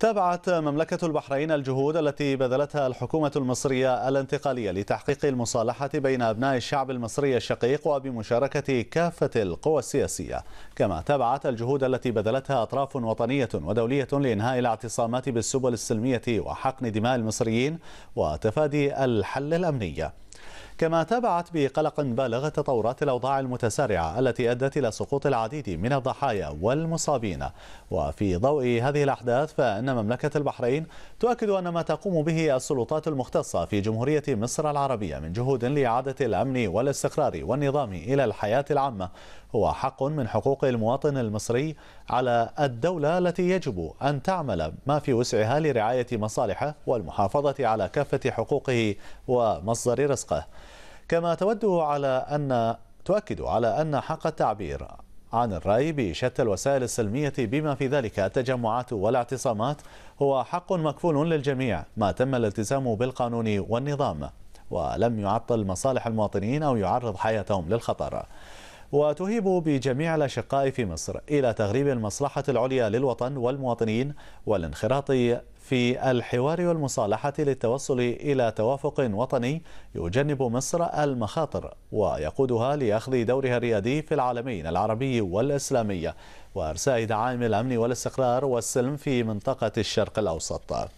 تابعت مملكة البحرين الجهود التي بذلتها الحكومة المصرية الانتقالية لتحقيق المصالحة بين أبناء الشعب المصري الشقيق وبمشاركة كافة القوى السياسية كما تابعت الجهود التي بذلتها أطراف وطنية ودولية لإنهاء الاعتصامات بالسبل السلمية وحقن دماء المصريين وتفادي الحل الأمنية كما تابعت بقلق بالغ تطورات الأوضاع المتسارعة التي أدت إلى سقوط العديد من الضحايا والمصابين وفي ضوء هذه الأحداث فإن مملكة البحرين تؤكد أن ما تقوم به السلطات المختصة في جمهورية مصر العربية من جهود لإعادة الأمن والاستقرار والنظام إلى الحياة العامة هو حق من حقوق المواطن المصري على الدولة التي يجب أن تعمل ما في وسعها لرعاية مصالحه والمحافظة على كافة حقوقه ومصدر رزقه كما تود على أن تؤكد على أن حق التعبير عن الرأي بشتى الوسائل السلمية بما في ذلك التجمعات والاعتصامات هو حق مكفول للجميع ما تم الالتزام بالقانون والنظام ولم يعطل مصالح المواطنين أو يعرض حياتهم للخطر وتهيب بجميع الأشقاء في مصر إلى تغريب المصلحة العليا للوطن والمواطنين والانخراط في الحوار والمصالحة للتوصل إلى توافق وطني يجنب مصر المخاطر ويقودها لأخذ دورها الريادي في العالمين العربي والإسلامي وأرساء دعائم الأمن والاستقرار والسلم في منطقة الشرق الأوسط